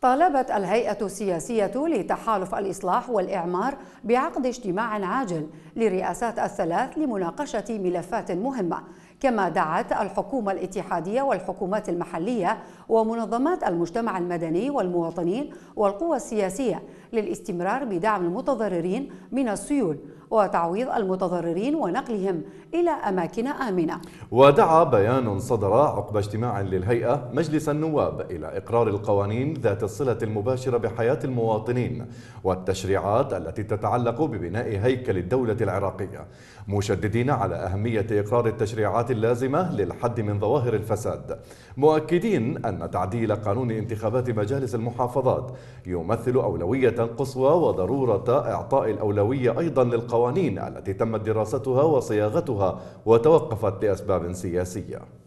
طالبت الهيئة السياسية لتحالف الإصلاح والإعمار بعقد اجتماع عاجل لرئاسات الثلاث لمناقشة ملفات مهمة، كما دعت الحكومة الاتحادية والحكومات المحلية ومنظمات المجتمع المدني والمواطنين والقوى السياسية للاستمرار بدعم المتضررين من السيول وتعويض المتضررين ونقلهم إلى أماكن آمنة ودعا بيان صدر عقب اجتماع للهيئة مجلس النواب إلى إقرار القوانين ذات الصلة المباشرة بحياة المواطنين والتشريعات التي تتعلق ببناء هيكل الدولة العراقية مشددين على أهمية إقرار التشريعات اللازمة للحد من ظواهر الفساد مؤكدين أن تعديل قانون انتخابات مجالس المحافظات يمثل أولوية قصوى وضرورة إعطاء الأولوية أيضا للقوانين التي تمت دراستها وصياغتها وتوقفت لأسباب سياسية